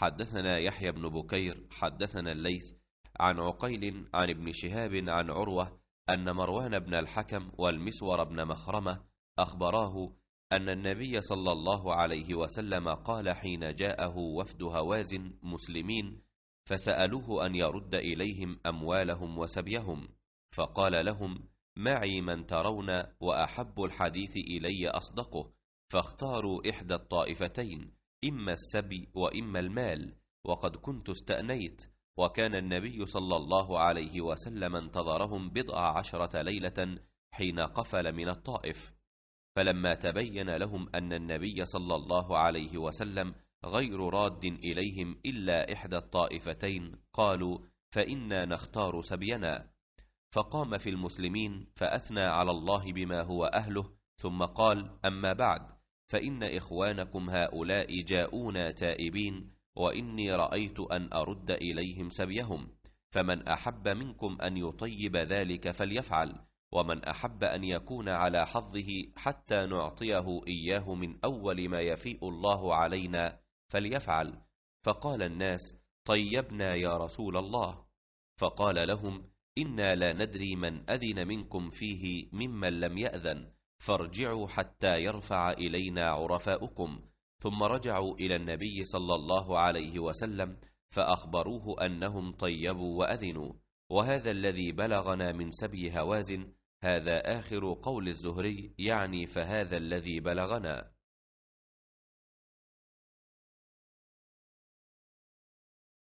حدثنا يحيى بن بكير حدثنا الليث عن عقيل عن ابن شهاب عن عروة أن مروان بن الحكم والمسور بن مخرمة أخبراه أن النبي صلى الله عليه وسلم قال حين جاءه وفد هوازن مسلمين فسألوه أن يرد إليهم أموالهم وسبيهم فقال لهم معي من ترون وأحب الحديث إلي أصدقه فاختاروا إحدى الطائفتين إما السبي وإما المال وقد كنت استأنيت وكان النبي صلى الله عليه وسلم انتظرهم بضع عشرة ليلة حين قفل من الطائف فلما تبين لهم أن النبي صلى الله عليه وسلم غير راد إليهم إلا إحدى الطائفتين قالوا فإنا نختار سبينا فقام في المسلمين فأثنى على الله بما هو أهله ثم قال أما بعد فإن إخوانكم هؤلاء جاءونا تائبين وإني رأيت أن أرد إليهم سبيهم فمن أحب منكم أن يطيب ذلك فليفعل ومن أحب أن يكون على حظه حتى نعطيه إياه من أول ما يفيء الله علينا فليفعل فقال الناس طيبنا يا رسول الله فقال لهم إنا لا ندري من أذن منكم فيه ممن لم يأذن فارجعوا حتى يرفع إلينا عرفاؤكم ثم رجعوا إلى النبي صلى الله عليه وسلم فأخبروه أنهم طيبوا وأذنوا وهذا الذي بلغنا من سبي هوازن هذا آخر قول الزهري يعني فهذا الذي بلغنا